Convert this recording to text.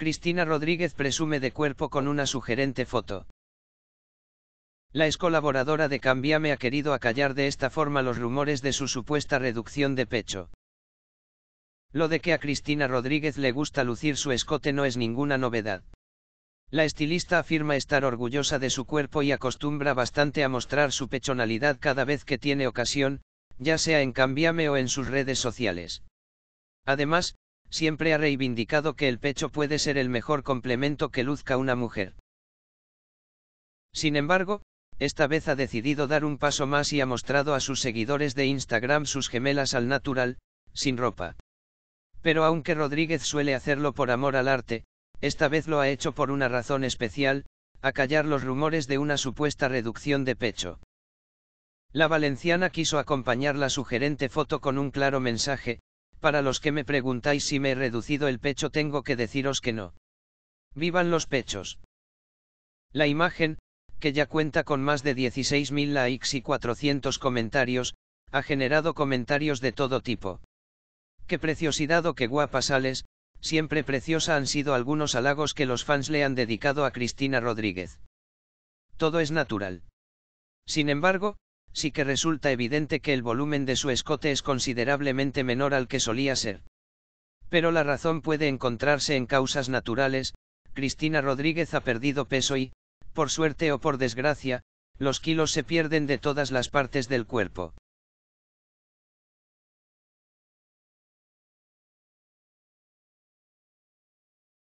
Cristina Rodríguez presume de cuerpo con una sugerente foto. La ex colaboradora de Cambiame ha querido acallar de esta forma los rumores de su supuesta reducción de pecho. Lo de que a Cristina Rodríguez le gusta lucir su escote no es ninguna novedad. La estilista afirma estar orgullosa de su cuerpo y acostumbra bastante a mostrar su pechonalidad cada vez que tiene ocasión, ya sea en Cambiame o en sus redes sociales. Además, siempre ha reivindicado que el pecho puede ser el mejor complemento que luzca una mujer. Sin embargo, esta vez ha decidido dar un paso más y ha mostrado a sus seguidores de Instagram sus gemelas al natural, sin ropa. Pero aunque Rodríguez suele hacerlo por amor al arte, esta vez lo ha hecho por una razón especial, acallar los rumores de una supuesta reducción de pecho. La valenciana quiso acompañar la sugerente foto con un claro mensaje, para los que me preguntáis si me he reducido el pecho tengo que deciros que no. ¡Vivan los pechos! La imagen, que ya cuenta con más de 16.000 likes y 400 comentarios, ha generado comentarios de todo tipo. ¡Qué preciosidad o qué guapa sales! Siempre preciosa han sido algunos halagos que los fans le han dedicado a Cristina Rodríguez. Todo es natural. Sin embargo, sí que resulta evidente que el volumen de su escote es considerablemente menor al que solía ser. Pero la razón puede encontrarse en causas naturales, Cristina Rodríguez ha perdido peso y, por suerte o por desgracia, los kilos se pierden de todas las partes del cuerpo.